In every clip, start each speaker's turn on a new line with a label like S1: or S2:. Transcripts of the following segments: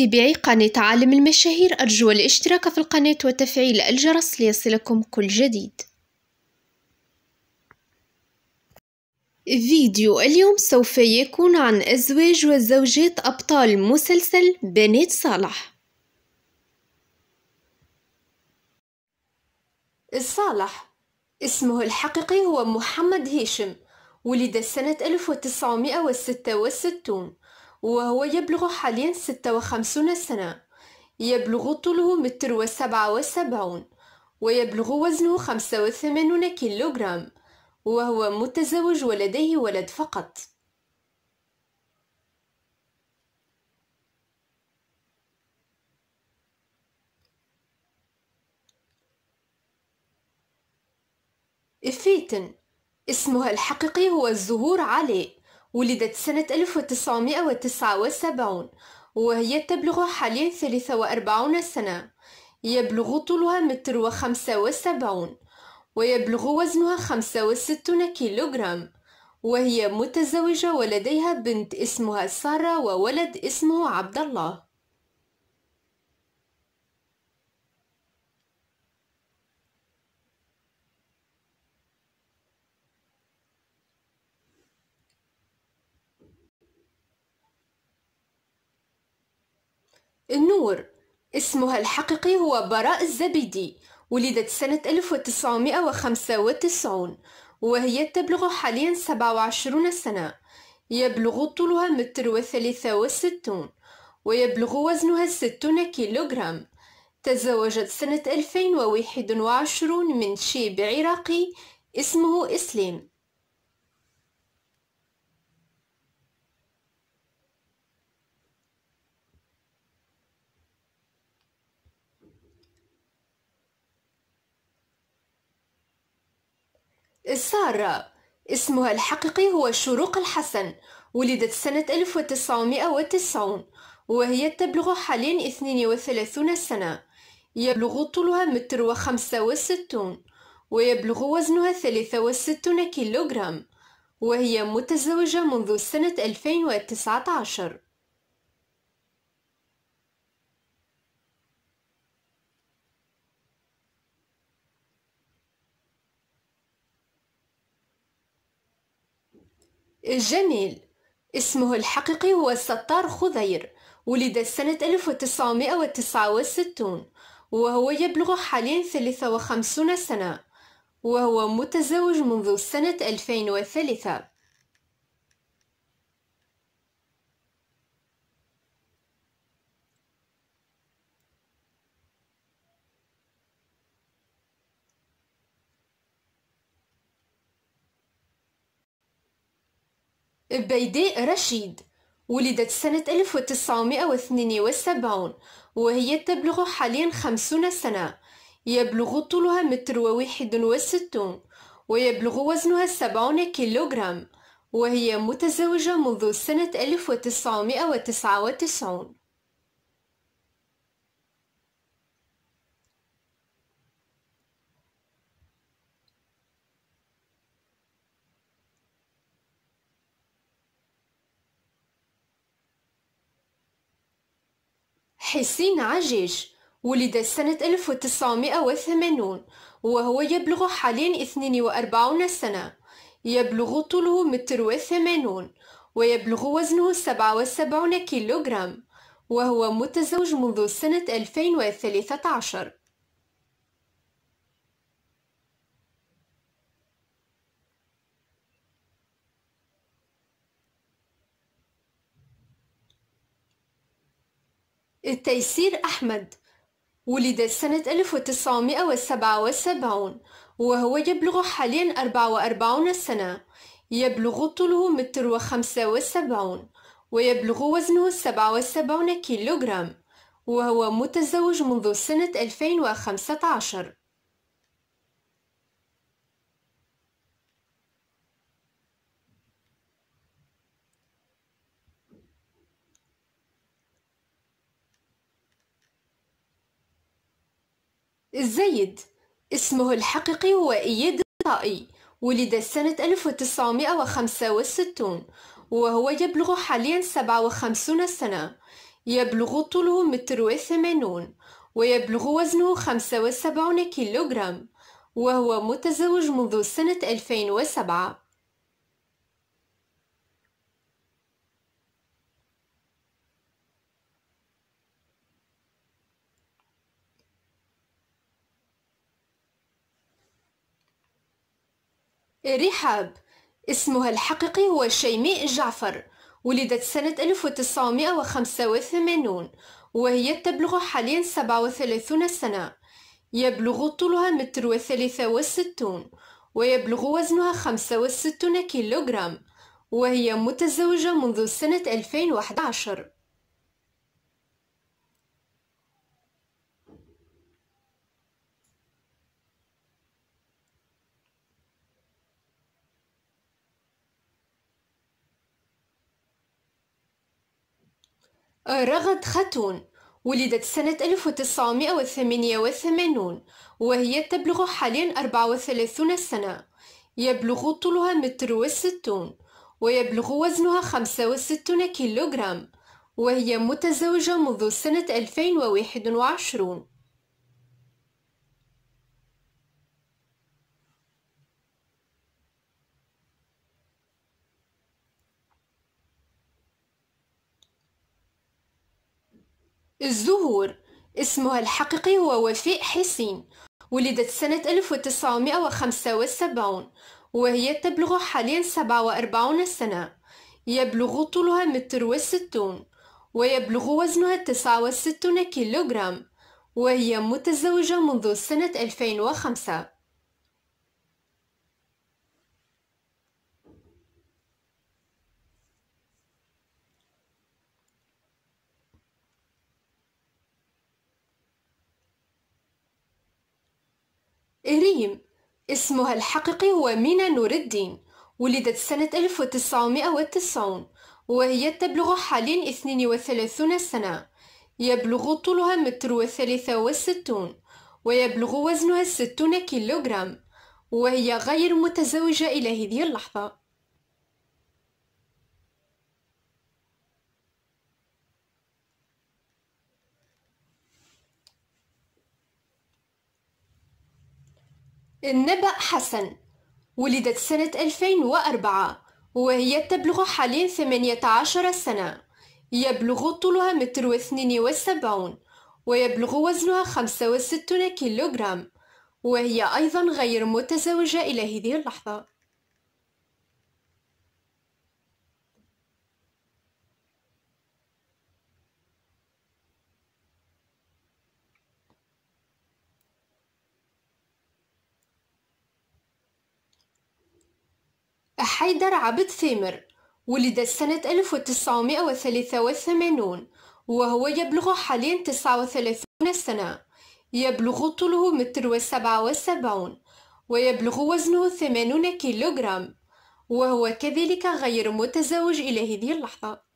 S1: متابعي قناة عالم المشاهير أرجو الاشتراك في القناة وتفعيل الجرس ليصلكم كل جديد فيديو اليوم سوف يكون عن أزواج وزوجات أبطال مسلسل بنات صالح الصالح اسمه الحقيقي هو محمد هيشم ولد سنة 1966 وهو يبلغ حاليا ستة وخمسون سنة يبلغ طوله متر وسبعة وسبعون ويبلغ وزنه خمسة وثمانون كيلوغرام وهو متزوج ولديه ولد فقط إفيتن اسمها الحقيقي هو الزهور علي ولدت سنة 1979 وهي تبلغ حاليا 43 سنة يبلغ طولها متر وخمسة وسبعون ويبلغ وزنها خمسة وستون كيلوغرام وهي متزوجة ولديها بنت اسمها سارة وولد اسمه عبد الله النور اسمها الحقيقي هو براء الزبيدي ولدت سنة 1995 وهي تبلغ حاليا 27 سنة يبلغ طولها متر وثلاثة وستون ويبلغ وزنها ستون كيلوغرام تزوجت سنة 2021 من شيب عراقي اسمه إسلام سارة اسمها الحقيقي هو شروق الحسن ولدت سنة 1990 وهي تبلغ حاليا 32 سنة يبلغ طولها متر وخمسة وستون ويبلغ وزنها وستون كيلوغرام وهي متزوجة منذ سنة 2019 جميل اسمه الحقيقي هو ستار خضير ولد سنة 1969 وهو يبلغ حاليا 53 سنة وهو متزوج منذ سنة 2003 بيداء رشيد ولدت سنة 1972 وهي تبلغ حاليا 50 سنة يبلغ طولها متر وواحد وستون ويبلغ وزنها 70 كيلوغرام وهي متزوجة منذ سنة 1999 حسين عجيج ولد سنة 1980 وهو يبلغ حاليا 42 سنة يبلغ طوله متر وثمانون ويبلغ وزنه 77 كيلوغرام وهو متزوج منذ سنة 2013 التيسير أحمد ولد سنة 1977 وهو يبلغ حاليا 44 سنة يبلغ طوله متر وخمسة وسبعون ويبلغ وزنه سبعة وسبعون كيلوغرام وهو متزوج منذ سنة 2015 الزيد اسمه الحقيقي هو إيد الطائي ولد سنة 1965 وهو يبلغ حاليا 57 سنة يبلغ طوله متر وثمانون ويبلغ وزنه 75 كيلوغرام وهو متزوج منذ سنة 2007 رحاب اسمها الحقيقي هو شيماء جعفر ولدت سنة 1985 وهي تبلغ حاليا 37 سنة يبلغ طولها متر وثلاثة وستون ويبلغ وزنها خمسة وستون كيلوغرام وهي متزوجة منذ سنة 2011 رغد خاتون ولدت سنة 1988 وهي تبلغ حاليا 34 سنة يبلغ طولها متر وستون ويبلغ وزنها 65 كيلوغرام وهي متزوجة منذ سنة 2021 الزهور اسمها الحقيقي هو وفاء حسين ولدت سنة 1975 وهي تبلغ حاليا 47 سنة يبلغ طولها متر وستون ويبلغ وزنها 69 كيلوغرام وهي متزوجة منذ سنة 2005 ريم اسمها الحقيقي هو مينا نور الدين ولدت سنة 1990 وهي تبلغ حاليا 32 سنة يبلغ طولها متر وثلاثة وستون ويبلغ وزنها ستون كيلوغرام وهي غير متزوجة إلى هذه اللحظة النبأ حسن ولدت سنة 2004 وهي تبلغ حاليا 18 سنة يبلغ طولها متر واثنين وسبعون ويبلغ وزنها خمسة وستون كيلوغرام وهي أيضا غير متزوجة إلى هذه اللحظة حيدر عبد ثمر ولد سنة 1983 وهو يبلغ حاليا 39 سنة يبلغ طوله متر وسبعة وسبعون ويبلغ وزنه 80 كيلوغرام وهو كذلك غير متزوج إلى هذه اللحظة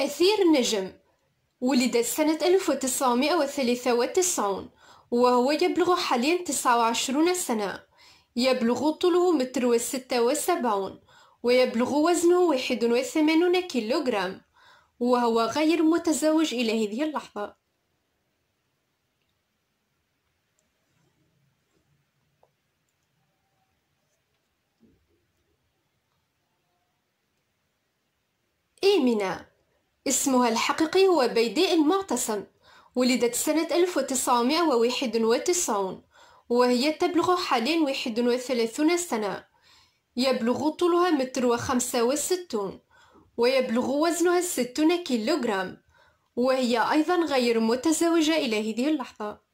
S1: أثير نجم ولد سنة 1993 وهو يبلغ حاليا 29 سنة يبلغ طوله متر وستة وسبعون ويبلغ وزنه واحد وثمانون كيلوغرام وهو غير متزوج إلى هذه اللحظة إيمينا اسمها الحقيقي هو بيداء المعتصم ولدت سنة 1991 وهي تبلغ حاليا 31 سنة يبلغ طولها متر وخمسة وستون ويبلغ وزنها ستون كيلوغرام وهي أيضا غير متزوجة إلى هذه اللحظة